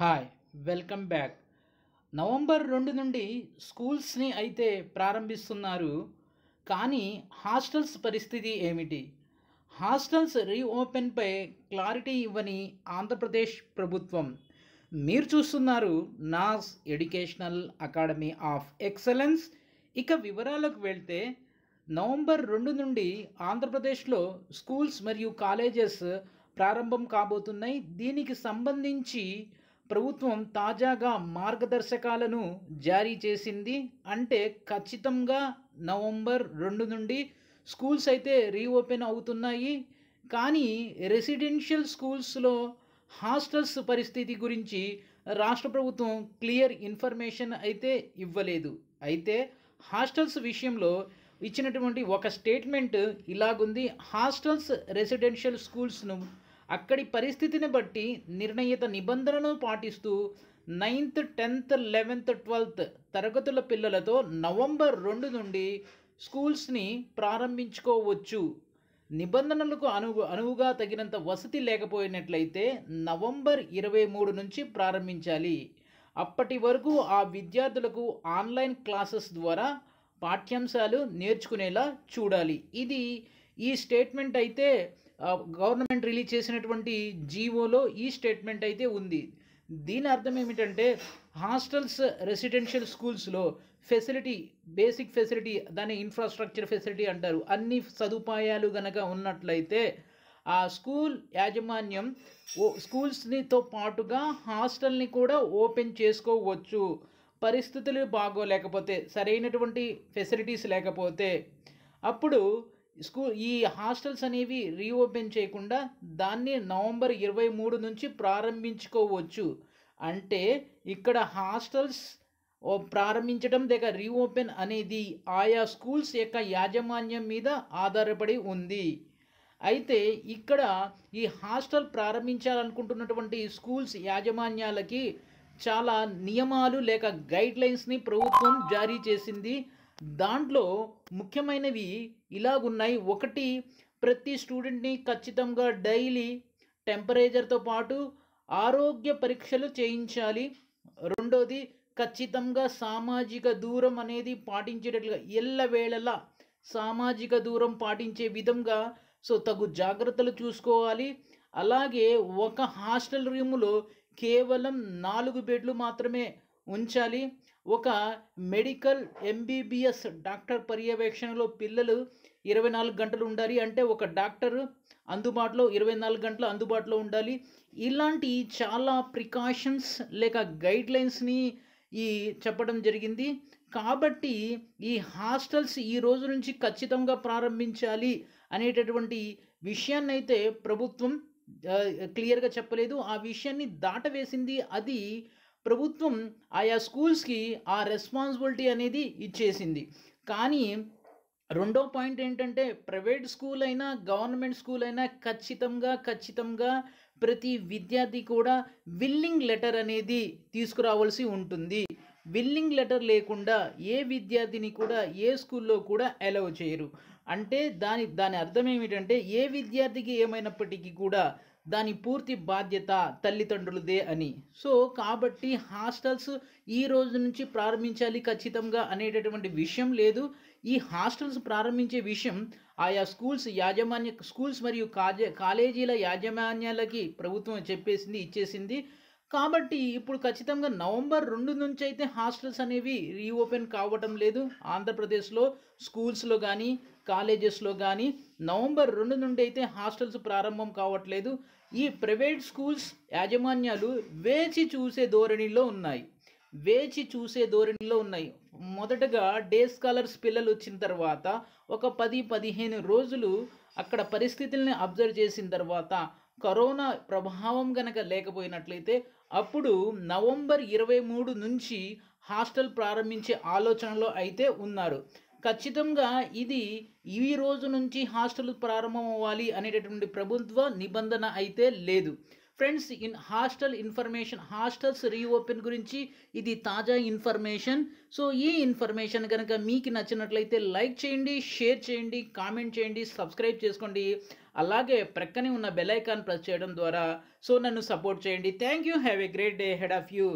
hi welcome back November రెండు నుండి స్కూల్స్ని అయితే ప్రారంభిస్తున్నారు కానీ హాస్టల్స్ పరిస్థితి ఏమిటి హాస్టల్స్ రీఓపెన్పై క్లారిటీ ఇవ్వని ఆంధ్రప్రదేశ్ ప్రభుత్వం మీరు చూస్తున్నారు నాస్ ఎడ్యుకేషనల్ అకాడమీ ఆఫ్ ఎక్సలెన్స్ ఇక వివరాలకు వెళ్తే నవంబర్ రెండు నుండి ఆంధ్రప్రదేశ్లో స్కూల్స్ మరియు కాలేజెస్ ప్రారంభం కాబోతున్నాయి దీనికి సంబంధించి ప్రభుత్వం తాజాగా మార్గదర్శకాలను జారీ చేసింది అంటే ఖచ్చితంగా నవంబర్ రెండు నుండి స్కూల్స్ అయితే రీఓపెన్ అవుతున్నాయి కానీ రెసిడెన్షియల్ స్కూల్స్లో హాస్టల్స్ పరిస్థితి గురించి రాష్ట్ర ప్రభుత్వం క్లియర్ ఇన్ఫర్మేషన్ అయితే ఇవ్వలేదు అయితే హాస్టల్స్ విషయంలో ఇచ్చినటువంటి ఒక స్టేట్మెంట్ ఇలాగుంది హాస్టల్స్ రెసిడెన్షియల్ స్కూల్స్ను అక్కడి పరిస్థితిని బట్టి నిర్ణయిత నిబంధనను పాటిస్తూ నైన్త్ టెన్త్ లెవెన్త్ ట్వెల్త్ తరగతుల పిల్లలతో నవంబర్ రెండు నుండి స్కూల్స్ని ప్రారంభించుకోవచ్చు నిబంధనలకు అనువు అనువుగా తగినంత వసతి లేకపోయినట్లయితే నవంబర్ ఇరవై మూడు నుంచి ప్రారంభించాలి అప్పటి వరకు ఆ విద్యార్థులకు ఆన్లైన్ క్లాసెస్ ద్వారా పాఠ్యాంశాలు నేర్చుకునేలా చూడాలి ఇది ఈ స్టేట్మెంట్ అయితే గవర్నమెంట్ రిలీజ్ చేసినటువంటి జీవోలో ఈ స్టేట్మెంట్ అయితే ఉంది దీని అర్థం ఏమిటంటే హాస్టల్స్ రెసిడెన్షియల్ స్కూల్స్లో ఫెసిలిటీ బేసిక్ ఫెసిలిటీ దాని ఇన్ఫ్రాస్ట్రక్చర్ ఫెసిలిటీ అంటారు అన్ని సదుపాయాలు గనక ఉన్నట్లయితే ఆ స్కూల్ యాజమాన్యం ఓ స్కూల్స్నితో పాటుగా హాస్టల్ని కూడా ఓపెన్ చేసుకోవచ్చు పరిస్థితులు బాగోలేకపోతే సరైనటువంటి ఫెసిలిటీస్ లేకపోతే అప్పుడు స్కూల్ ఈ హాస్టల్స్ అనేవి రీఓపెన్ చేయకుండా దాన్ని నవంబర్ ఇరవై మూడు నుంచి ప్రారంభించుకోవచ్చు అంటే ఇక్కడ హాస్టల్స్ ప్రారంభించడం దగ్గర రీఓపెన్ అనేది ఆయా స్కూల్స్ యొక్క యాజమాన్యం మీద ఆధారపడి ఉంది అయితే ఇక్కడ ఈ హాస్టల్ ప్రారంభించాలనుకుంటున్నటువంటి స్కూల్స్ యాజమాన్యాలకి చాలా నియమాలు లేక గైడ్లైన్స్ని ప్రభుత్వం జారీ చేసింది దాంట్లో ముఖ్యమైనవి ఇలాగున్నాయి ఒకటి ప్రతి స్టూడెంట్ని ఖచ్చితంగా డైలీ టెంపరేచర్తో పాటు ఆరోగ్య పరీక్షలు చేయించాలి రెండోది ఖచ్చితంగా సామాజిక దూరం అనేది పాటించేటట్లుగా ఎల్లవేళలా సామాజిక దూరం పాటించే విధంగా సో తగు జాగ్రత్తలు చూసుకోవాలి అలాగే ఒక హాస్టల్ రూములో కేవలం నాలుగు బెడ్లు మాత్రమే ఉంచాలి ఒక మెడికల్ ఎంబీబీఎస్ డాక్టర్ పర్యవేక్షణలో పిల్లలు ఇరవై నాలుగు గంటలు ఉండాలి అంటే ఒక డాక్టర్ అందుబాటులో ఇరవై నాలుగు గంటలు అందుబాటులో ఉండాలి ఇలాంటి చాలా ప్రికాషన్స్ లేక గైడ్లైన్స్ని ఈ చెప్పడం జరిగింది కాబట్టి ఈ హాస్టల్స్ ఈ రోజు నుంచి ఖచ్చితంగా ప్రారంభించాలి అనేటటువంటి విషయాన్ని అయితే ప్రభుత్వం క్లియర్గా చెప్పలేదు ఆ విషయాన్ని దాటవేసింది అది ప్రభుత్వం ఆయా స్కూల్స్కి ఆ రెస్పాన్సిబిలిటీ అనేది ఇచ్చేసింది కానీ రెండో పాయింట్ ఏంటంటే ప్రైవేట్ స్కూల్ అయినా గవర్నమెంట్ స్కూల్ అయినా ఖచ్చితంగా ఖచ్చితంగా ప్రతి విద్యార్థి కూడా విల్లింగ్ లెటర్ అనేది తీసుకురావాల్సి ఉంటుంది విల్లింగ్ లెటర్ లేకుండా ఏ విద్యార్థిని కూడా ఏ స్కూల్లో కూడా అలౌ చేయరు అంటే దాని దాని అర్థం ఏమిటంటే ఏ విద్యార్థికి ఏమైనప్పటికీ కూడా దాని పూర్తి బాధ్యత తల్లిదండ్రులదే అని సో కాబట్టి హాస్టల్స్ ఈ రోజు నుంచి ప్రారంభించాలి ఖచ్చితంగా అనేటటువంటి విషయం లేదు ఈ హాస్టల్స్ ప్రారంభించే విషయం ఆయా స్కూల్స్ యాజమాన్య స్కూల్స్ మరియు కాజే కాలేజీల యాజమాన్యాలకి ప్రభుత్వం చెప్పేసింది ఇచ్చేసింది కాబట్టి ఇప్పుడు ఖచ్చితంగా నవంబర్ రెండు నుంచి అయితే హాస్టల్స్ అనేవి రీఓపెన్ కావటం లేదు ఆంధ్రప్రదేశ్లో స్కూల్స్లో కానీ కాలేజెస్లో కానీ నవంబర్ రెండు నుండి అయితే హాస్టల్స్ ప్రారంభం కావట్లేదు ఈ ప్రైవేట్ స్కూల్స్ యాజమాన్యాలు వేచి చూసే ధోరణిలో ఉన్నాయి వేచి చూసే ధోరణిలో ఉన్నాయి మొదటగా డే స్కాలర్స్ పిల్లలు వచ్చిన తర్వాత ఒక పది పదిహేను రోజులు అక్కడ పరిస్థితుల్ని అబ్జర్వ్ చేసిన తర్వాత కరోనా ప్రభావం గనక లేకపోయినట్లయితే అప్పుడు నవంబర్ ఇరవై మూడు నుంచి హాస్టల్ ప్రారంభించే ఆలోచనలో అయితే ఉన్నారు ఖచ్చితంగా ఇది ఈ రోజు నుంచి హాస్టల్ ప్రారంభం అవ్వాలి అనేటటువంటి ప్రభుత్వ నిబంధన అయితే లేదు friends in hostel information hostels reopen గురించి ఇది తాజా ఇన్ఫర్మేషన్ సో ఈ ఇన్ఫర్మేషన్ కనుక మీకు నచ్చినట్లయితే లైక్ చేయండి షేర్ చేయండి కామెంట్ చేయండి సబ్స్క్రైబ్ చేసుకోండి అలాగే ప్రక్కనే ఉన్న బెల్ ఐకాన్ ప్రెస్ చేయడం ద్వారా సో నన్ను సపోర్ట్ చేయండి thank you have a great day head of you